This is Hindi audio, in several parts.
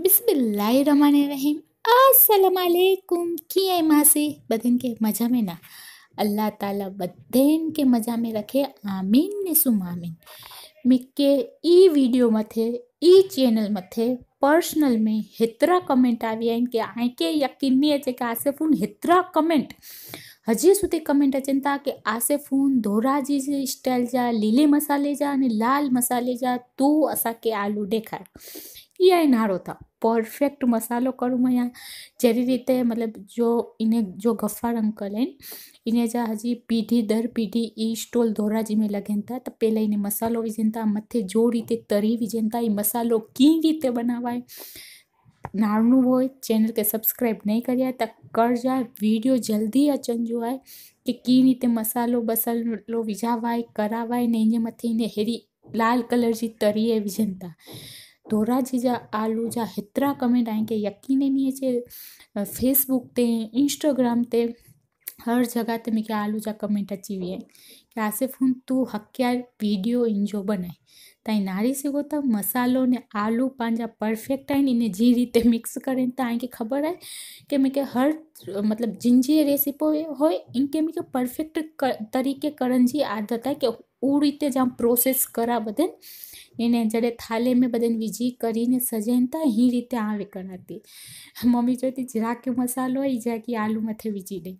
बिस्मिल्लाहिर्रहमानिर्रहीम मज़ा में अल्लाह ताला मज़ा में रखे आमीन ने ई वीडियो मथे ई चैनल मथे पर्सनल में हेतिरा कमेंट आया आहिनि की कमेंट હજી સુધી कमेंट अचनता कि આસે ફૂન ધોરાજી स्टाइल જા लीले मसाले જા અને લાલ મસાલે જા તો असा કે આલુ ये नारो था परफेक्ट मसालो करूँ मैं यहाँ रीते मतलब जो इन्हें जो गफ्फार अंकल हैं इन्हें जा हजी पीढ़ी दर पीढ़ी ई स्टोल धोराजी में लगन था तो पहले इन्हें मसालो विजनता मथे जो रीते तरी विजनता ये मसालो की रीते बनावाय नारणू हो चैनल के सब्सक्राइब नहीं करी तक कर करजा वीडियो जल्दी अचन जो कि की रीते मसालो बसालो विझावाय करावाय ने इन मथे इन हेरी लाल कलर जी तरी विझन था जी जा आलू जा एतरा कमेंट आहिनि कि यकीन नहीं अचे फेसबुक ते इंस्टाग्राम ते हर जगह ते मी आलू जा कमेंट अची वे कि आसिफ हूँ तू हक्यार वीडियो इंजो बनाए ताई नारी से वो तो मसालों ने आलू पांजा परफेक्ट आई इन्हें जी रीते मिक्स करें तो की खबर है कि मैं के हर मतलब जिन जी रेसिपी हो इनके मैं परफेक्ट तरीके करण जी आदत है कि ऊ रीते जहाँ प्रोसेस करा बदन इन्हें जड़े थाले में बदन विजी करी ने सजें ही रीते आवे कराती मम्मी जो थी जरा के मसालो ही जाए कि आलू मथे विजी दे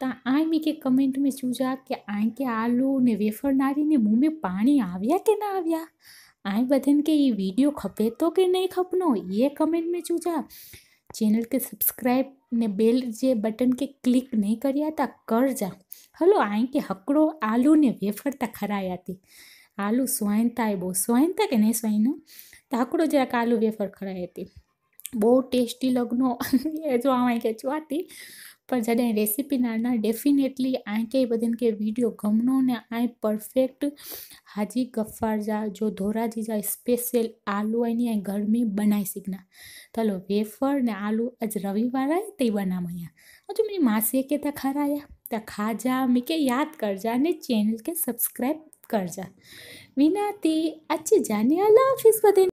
तो आई मी के कमेंट में चूजा के आई के आलू ने वेफर नारी ने मुँह में पानी आया कि ना आया आई बधन के ये वीडियो खपे तो कि नहीं खपनो ये कमेंट में चूजा चैनल के सब्सक्राइब ने बेल जे बटन के क्लिक नहीं करिया था कर जा हलो आई के हकड़ो आलू ने वेफर तक खराया थी आलू स्वाइनता है बहुत स्वाइनता कि नहीं स्वाइन तो हकड़ो जरा आलू वेफर खराया थी बहुत टेस्टी लगनो ये जो आवाई के चुआती पर जैसे रेसिपी ना डेफिनेटली आए के बदन के वीडियो गमनो ने आए परफेक्ट हाजी गफ्फार जा जो जी जा स्पेशल आलू आई नहीं घर में बनाए सघंदा हलो वेफर ने आलू आज रविवार आहे त ई बनामया अॼु मुंहिंजी मासीअ खे था खाराया त खाजा याद कर जा ने चैनल के सब्सक्राइब कर जा विनाती अचजाने जाने हाफ़िज़